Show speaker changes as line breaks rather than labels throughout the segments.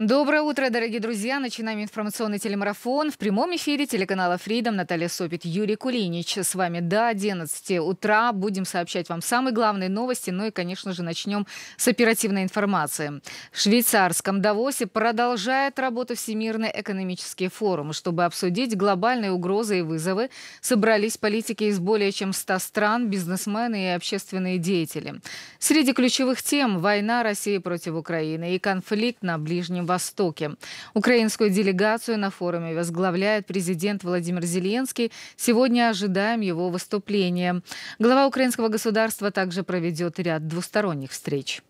Доброе утро, дорогие друзья. Начинаем информационный телемарафон. В прямом эфире телеканала Freedom Наталья Сопит, Юрий Кулинич. С вами до 11 утра. Будем сообщать вам самые главные новости. Ну и, конечно же, начнем с оперативной информации. В швейцарском Давосе продолжает работу Всемирный экономический форум. Чтобы обсудить глобальные угрозы и вызовы, собрались политики из более чем 100 стран, бизнесмены и общественные деятели. Среди ключевых тем – война России против Украины и конфликт на Ближнем Востоке. Украинскую делегацию на форуме возглавляет президент Владимир Зеленский. Сегодня ожидаем его выступления. Глава украинского государства также проведет ряд двусторонних встреч.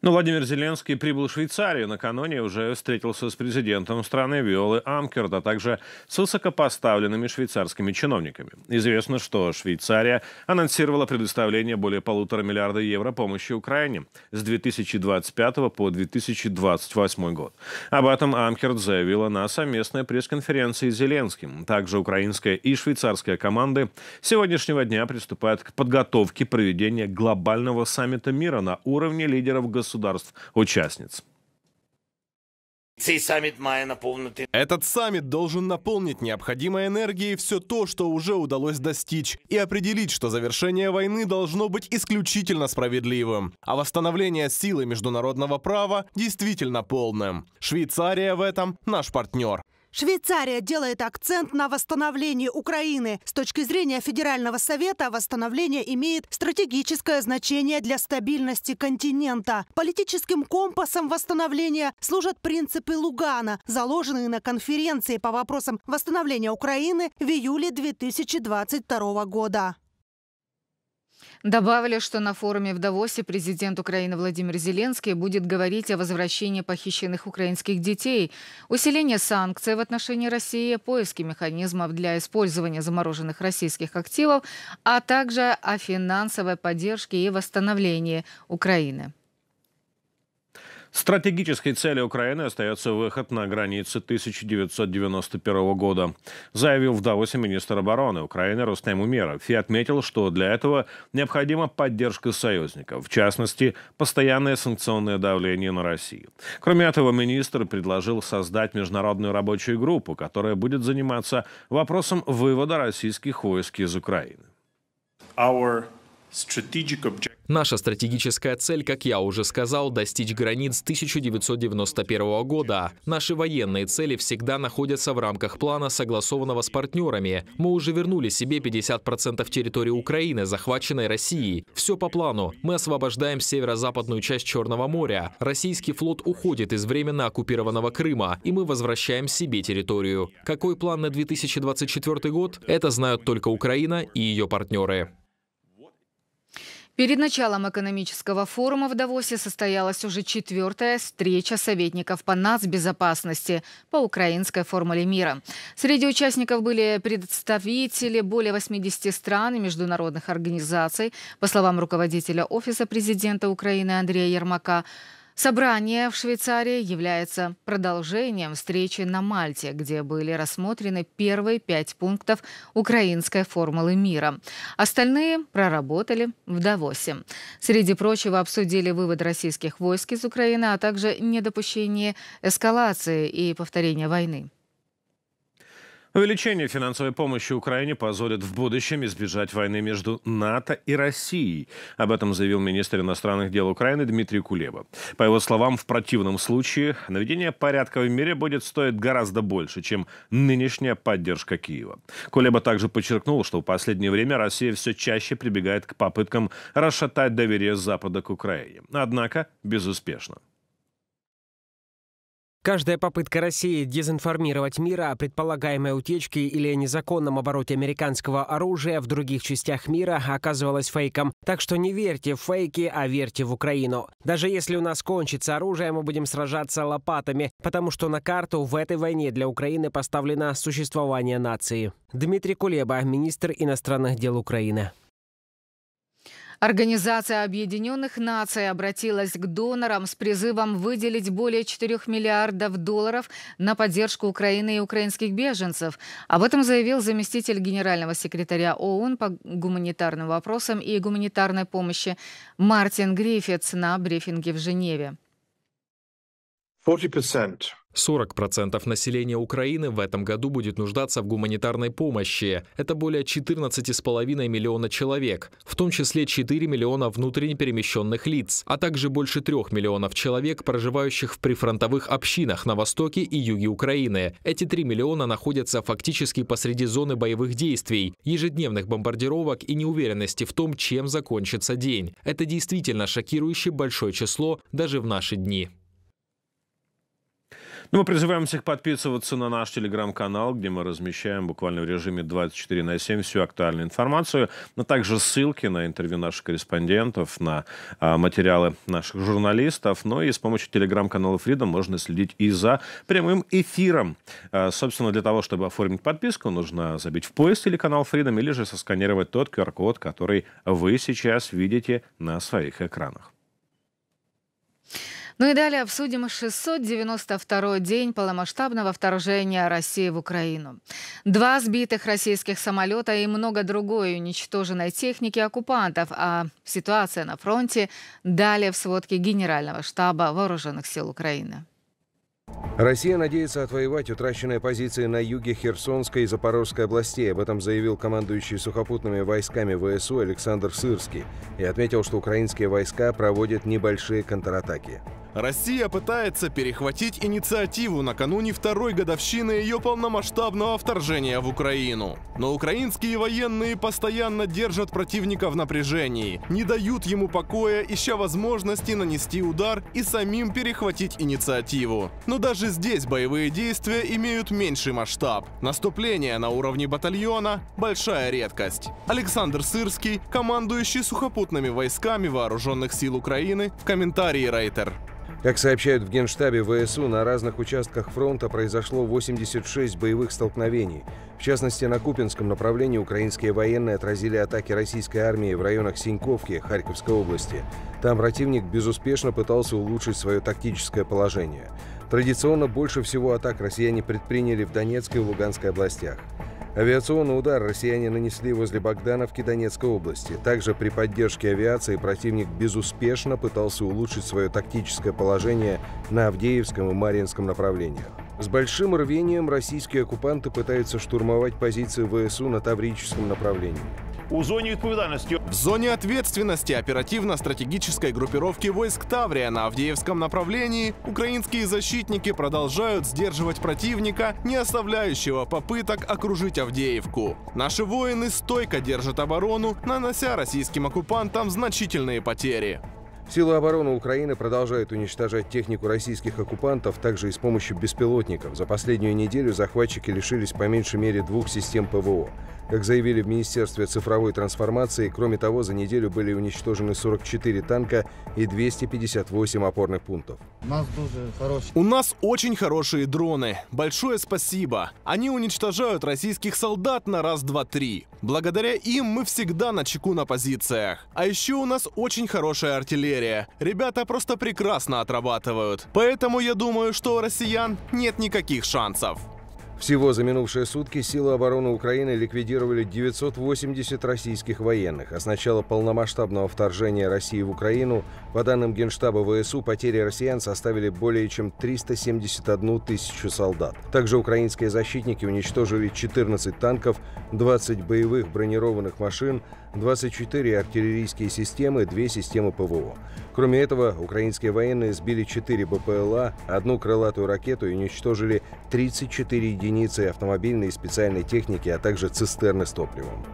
Ну, Владимир Зеленский прибыл в Швейцарию. Накануне уже встретился с президентом страны Виолы Амкерт, а также с высокопоставленными швейцарскими чиновниками. Известно, что Швейцария анонсировала предоставление более полутора миллиарда евро помощи Украине с 2025 по 2028 год. Об этом Амкерт заявила на совместной пресс-конференции с Зеленским. Также украинская и швейцарская команды с сегодняшнего дня приступают к подготовке проведения глобального саммита мира на уровне лидеров государств государств-участниц.
Этот саммит должен наполнить необходимой энергией все то, что уже удалось достичь, и определить, что завершение войны должно быть исключительно справедливым, а восстановление силы международного права действительно полным. Швейцария в этом наш партнер. Швейцария делает акцент на восстановлении Украины. С точки зрения Федерального совета восстановление имеет стратегическое значение для стабильности континента. Политическим компасом восстановления служат принципы Лугана, заложенные на конференции по вопросам восстановления Украины
в июле 2022 года. Добавили, что на форуме в Давосе президент Украины Владимир Зеленский будет говорить о возвращении похищенных украинских детей, усилении санкций в отношении России, поиске механизмов для использования замороженных российских активов, а также о финансовой поддержке и восстановлении Украины.
Стратегической целью Украины остается выход на границы 1991 года, заявил в Давосе министр обороны Украины Рустем Умеров и отметил, что для этого необходима поддержка союзников, в частности, постоянное санкционное давление на Россию. Кроме этого, министр предложил создать международную рабочую группу, которая будет заниматься вопросом
вывода российских войск из Украины. Our Наша стратегическая цель, как я уже сказал, достичь границ 1991 года. Наши военные цели всегда находятся в рамках плана, согласованного с партнерами. Мы уже вернули себе 50% территории Украины, захваченной Россией. Все по плану. Мы освобождаем северо-западную часть Черного моря. Российский флот уходит из временно оккупированного Крыма, и мы возвращаем себе территорию. Какой план на 2024 год? Это знают только Украина и ее партнеры.
Перед началом экономического форума в Давосе состоялась уже четвертая встреча советников по нацбезопасности по украинской формуле мира. Среди участников были представители более 80 стран и международных организаций. По словам руководителя Офиса президента Украины Андрея Ермака, Собрание в Швейцарии является продолжением встречи на Мальте, где были рассмотрены первые пять пунктов украинской формулы мира. Остальные проработали в Давосе. Среди прочего обсудили вывод российских войск из Украины, а также недопущение эскалации и повторения войны.
Увеличение финансовой помощи Украине позволит в будущем избежать войны между НАТО и Россией. Об этом заявил министр иностранных дел Украины Дмитрий Кулеба. По его словам, в противном случае наведение порядка в мире будет стоить гораздо больше, чем нынешняя поддержка Киева. Кулеба также подчеркнул, что в последнее время Россия все чаще прибегает к попыткам расшатать доверие Запада к Украине. Однако безуспешно. Каждая попытка России дезинформировать мира о предполагаемой утечке или незаконном обороте американского оружия в других частях мира оказывалась фейком. Так что не верьте в фейки, а верьте в Украину. Даже если у нас кончится оружие, мы будем сражаться лопатами, потому что на карту в этой войне для Украины поставлено существование нации. Дмитрий Кулеба, министр иностранных дел Украины.
Организация Объединенных Наций обратилась к донорам с призывом выделить более 4 миллиардов долларов на поддержку Украины и украинских беженцев. Об этом заявил заместитель генерального секретаря ООН по гуманитарным вопросам и гуманитарной помощи Мартин Гриффитс на брифинге в Женеве.
40% населения Украины в этом году будет нуждаться в гуманитарной помощи. Это более 14,5 миллиона человек, в том числе 4 миллиона внутренне перемещенных лиц, а также больше 3 миллионов человек, проживающих в прифронтовых общинах на востоке и юге Украины. Эти 3 миллиона находятся фактически посреди зоны боевых действий, ежедневных бомбардировок и неуверенности в том, чем закончится день. Это действительно шокирующе большое число даже в наши дни.
Ну, мы призываем всех подписываться на наш телеграм-канал, где мы размещаем буквально в режиме 24 на 7 всю актуальную информацию, но также ссылки на интервью наших корреспондентов, на а, материалы наших журналистов. Ну и с помощью телеграм-канала Freedom можно следить и за прямым эфиром. А, собственно, для того, чтобы оформить подписку, нужно забить в поиск телеканал Freedom или же сосканировать тот QR-код, который вы сейчас видите на своих экранах.
Ну и далее обсудим 692-й день полномасштабного вторжения России в Украину. Два сбитых российских самолета и много другой уничтоженной техники оккупантов, а ситуация на фронте далее в сводке Генерального штаба Вооруженных сил Украины.
Россия надеется отвоевать утраченные позиции на юге Херсонской и Запорожской областей. Об этом заявил командующий сухопутными войсками ВСУ Александр Сырский и отметил, что украинские войска проводят небольшие контратаки.
Россия пытается перехватить инициативу накануне второй годовщины ее полномасштабного вторжения в Украину. Но украинские военные постоянно держат противника в напряжении, не дают ему покоя, ища возможности нанести удар и самим перехватить инициативу. Но даже здесь боевые действия имеют меньший масштаб. Наступление на уровне батальона – большая редкость. Александр Сырский, командующий сухопутными войсками Вооруженных сил Украины, в комментарии Рейтер.
Как сообщают в Генштабе ВСУ, на разных участках фронта произошло 86 боевых столкновений. В частности, на Купинском направлении украинские военные отразили атаки российской армии в районах Синьковки Харьковской области. Там противник безуспешно пытался улучшить свое тактическое положение. Традиционно больше всего атак россияне предприняли в Донецкой и Луганской областях. Авиационный удар россияне нанесли возле Богдановки Донецкой области. Также при поддержке авиации противник безуспешно пытался улучшить свое тактическое положение на Авдеевском и Мариинском направлениях. С большим рвением российские оккупанты пытаются штурмовать позиции ВСУ на Таврическом направлении
у зоні відповідальності. В зоне ответственности оперативно-стратегической группировки войск Таврия на Авдеевском направлении украинские защитники продолжают сдерживать противника, не оставляющего попыток окружить Авдеевку. Наши воины стойко держат оборону, нанося российским оккупантам значительные потери.
Силы обороны Украины продолжают уничтожать технику российских оккупантов также и с помощью беспилотников. За последнюю неделю захватчики лишились по меньшей мере двух систем ПВО. Как заявили в Министерстве цифровой трансформации, кроме того, за неделю были уничтожены 44 танка и 258 опорных пунктов.
У нас, У
нас очень хорошие дроны. Большое спасибо. Они уничтожают российских солдат на раз, два, три. Благодаря им мы всегда на чеку на позициях. А еще у нас очень хорошая артиллерия. Ребята просто прекрасно отрабатывают. Поэтому я думаю, что у россиян нет никаких шансов.
Всего за минувшие сутки силы обороны Украины ликвидировали 980 российских военных, а с начала полномасштабного вторжения России в Украину, по данным Генштаба ВСУ, потери россиян составили более чем 371 тысячу солдат. Также украинские защитники уничтожили 14 танков, 20 боевых бронированных машин, 24 артиллерийские системы, 2 системы ПВО. Кроме этого, украинские военные сбили 4 БПЛА, одну крылатую ракету и уничтожили 34 единицы единицы автомобильной и специальной техники, а также цистерны с топливом.